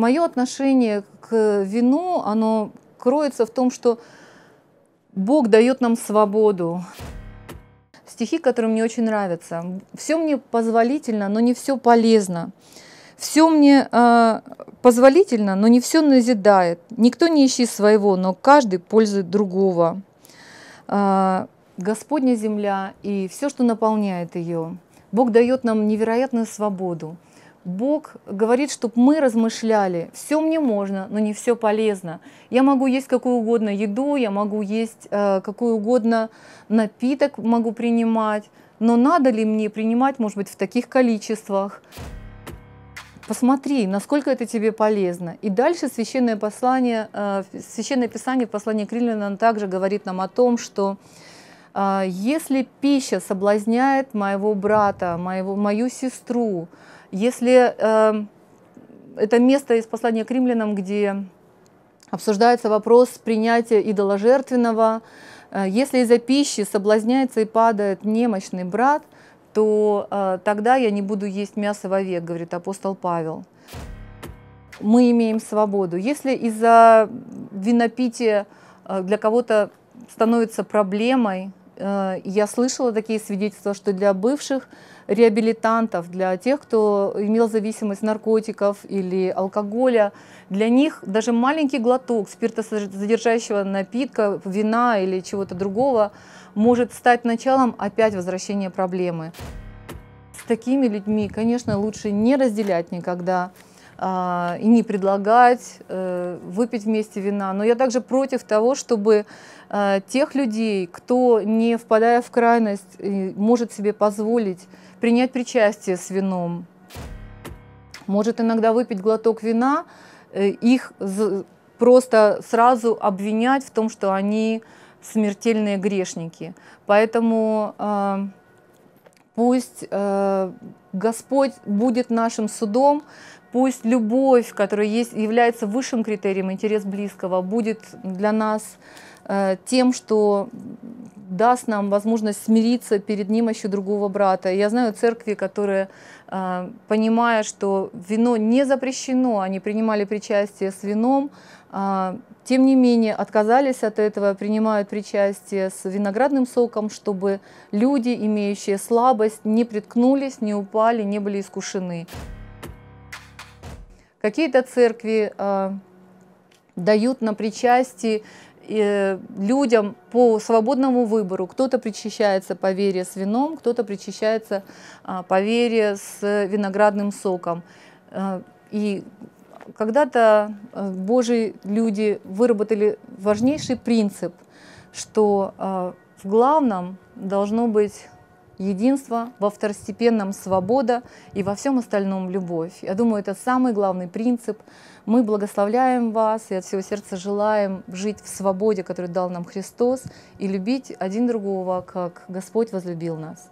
мое отношение к вину, оно кроется в том, что Бог дает нам свободу. Стихи, которые мне очень нравятся. Все мне позволительно, но не все полезно. Все мне э, позволительно, но не все назидает. Никто не ищет своего, но каждый пользует другого. Э, Господня земля и все, что наполняет ее. Бог дает нам невероятную свободу. Бог говорит, чтобы мы размышляли, все мне можно, но не все полезно. Я могу есть какую угодно еду, я могу есть э, какую угодно напиток, могу принимать, но надо ли мне принимать, может быть, в таких количествах? Посмотри, насколько это тебе полезно. И дальше священное послание, э, священное писание в послании к Римлянам также говорит нам о том, что а, если пища соблазняет моего брата, моего, мою сестру, если э, это место из послания к римлянам, где обсуждается вопрос принятия идоложертвенного, э, если из-за пищи соблазняется и падает немощный брат, то э, тогда я не буду есть мясо вовек, говорит апостол Павел. Мы имеем свободу. Если из-за винопития э, для кого-то становится проблемой. Э, я слышала такие свидетельства, что для бывших реабилитантов, для тех, кто имел зависимость наркотиков или алкоголя, для них даже маленький глоток спиртосодержащего напитка, вина или чего-то другого может стать началом опять возвращения проблемы. С такими людьми, конечно, лучше не разделять никогда а, и не предлагать э, выпить вместе вина. Но я также против того, чтобы э, тех людей, кто, не впадая в крайность, может себе позволить принять причастие с вином, может иногда выпить глоток вина, э, их просто сразу обвинять в том, что они смертельные грешники. Поэтому э, пусть э, Господь будет нашим судом, пусть любовь, которая есть, является высшим критерием, интерес близкого, будет для нас э, тем, что даст нам возможность смириться перед ним еще другого брата. Я знаю церкви, которые, э, понимая, что вино не запрещено, они принимали причастие с вином, э, тем не менее отказались от этого, принимают причастие с виноградным соком, чтобы люди, имеющие слабость, не приткнулись, не упали пали, не были искушены. Какие-то церкви э, дают на причастие э, людям по свободному выбору. Кто-то причащается по вере с вином, кто-то причащается а, по вере с виноградным соком. Э, и когда-то э, Божьи люди выработали важнейший принцип, что в главном должно быть единство, во второстепенном свобода и во всем остальном любовь. Я думаю, это самый главный принцип. Мы благословляем вас и от всего сердца желаем жить в свободе, которую дал нам Христос, и любить один другого, как Господь возлюбил нас.